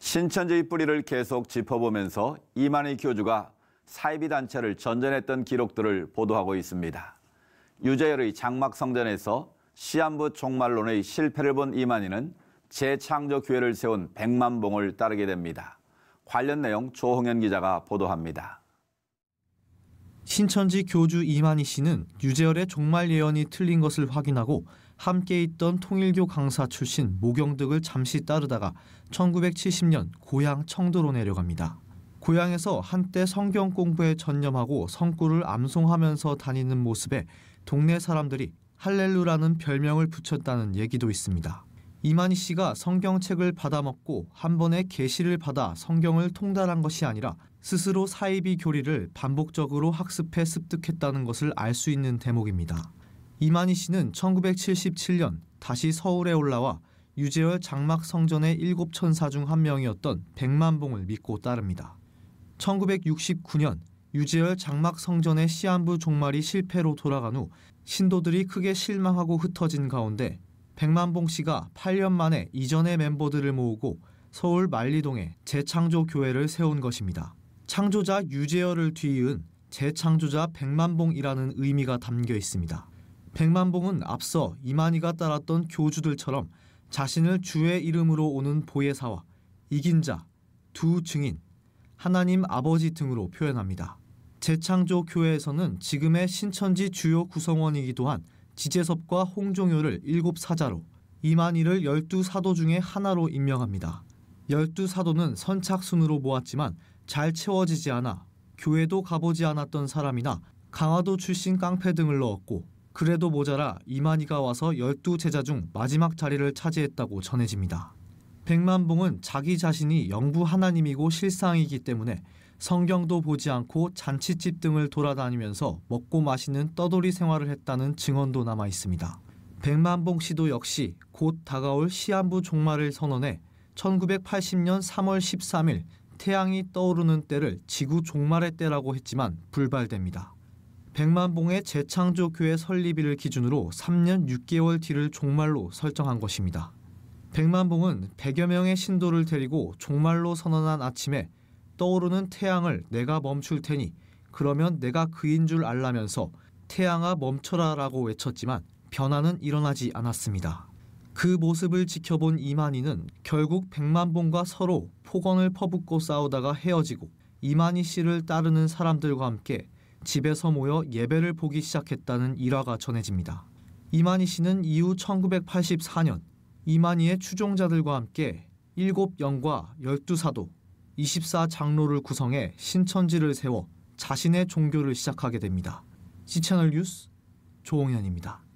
신천지의 뿌리를 계속 짚어보면서 이만희 교주가 사이비 단체를 전전했던 기록들을 보도하고 있습니다. 유재열의 장막성전에서 시한부 종말론의 실패를 본 이만희는 재창조 교회를 세운 백만봉을 따르게 됩니다. 관련 내용 조홍현 기자가 보도합니다. 신천지 교주 이만희 씨는 유재열의 종말 예언이 틀린 것을 확인하고 함께 있던 통일교 강사 출신 모경득을 잠시 따르다가 1970년 고향 청도로 내려갑니다. 고향에서 한때 성경 공부에 전념하고 성구를 암송하면서 다니는 모습에 동네 사람들이 할렐루라는 별명을 붙였다는 얘기도 있습니다. 이만희 씨가 성경책을 받아먹고 한 번에 계시를 받아 성경을 통달한 것이 아니라 스스로 사이비 교리를 반복적으로 학습해 습득했다는 것을 알 수 있는 대목입니다. 이만희 씨는 1977년 다시 서울에 올라와 유재열 장막 성전의 일곱 천사 중 한 명이었던 백만봉을 믿고 따릅니다. 1969년 유재열 장막 성전의 시한부 종말이 실패로 돌아간 후 신도들이 크게 실망하고 흩어진 가운데 백만봉 씨가 8년 만에 이전의 멤버들을 모으고 서울 만리동에 재창조 교회를 세운 것입니다. 창조자 유재열을 뒤이은 재창조자 백만봉이라는 의미가 담겨 있습니다. 백만봉은 앞서 이만희가 따랐던 교주들처럼 자신을 주의 이름으로 오는 보혜사와 이긴 자, 두 증인, 하나님 아버지 등으로 표현합니다. 재창조 교회에서는 지금의 신천지 주요 구성원이기도 한 지재섭과 홍종효를 일곱 사자로 이만희를 열두 사도 중에 하나로 임명합니다. 열두 사도는 선착순으로 모았지만 잘 채워지지 않아 교회도 가보지 않았던 사람이나 강화도 출신 깡패 등을 넣었고 그래도 모자라 이만희가 와서 12제자 중 마지막 자리를 차지했다고 전해집니다. 백만봉은 자기 자신이 영부 하나님이고 실상이기 때문에 성경도 보지 않고 잔치집 등을 돌아다니면서 먹고 마시는 떠돌이 생활을 했다는 증언도 남아 있습니다. 백만봉 씨도 역시 곧 다가올 시한부 종말을 선언해 1980년 3월 13일 태양이 떠오르는 때를 지구 종말의 때라고 했지만 불발됩니다. 백만봉의 재창조 교회 설립일을 기준으로 3년 6개월 뒤를 종말로 설정한 것입니다. 백만봉은 100여 명의 신도를 데리고 종말로 선언한 아침에 떠오르는 태양을 내가 멈출 테니 그러면 내가 그인 줄 알라면서 태양아 멈춰라 라고 외쳤지만 변화는 일어나지 않았습니다. 그 모습을 지켜본 이만희는 결국 백만봉과 서로 폭언을 퍼붓고 싸우다가 헤어지고 이만희 씨를 따르는 사람들과 함께 집에서 모여 예배를 보기 시작했다는 일화가 전해집니다. 이만희 씨는 이후 1984년 이만희의 추종자들과 함께 7영과 12사도, 24장로를 구성해 신천지를 세워 자신의 종교를 시작하게 됩니다. 시채널 뉴스 조홍현입니다.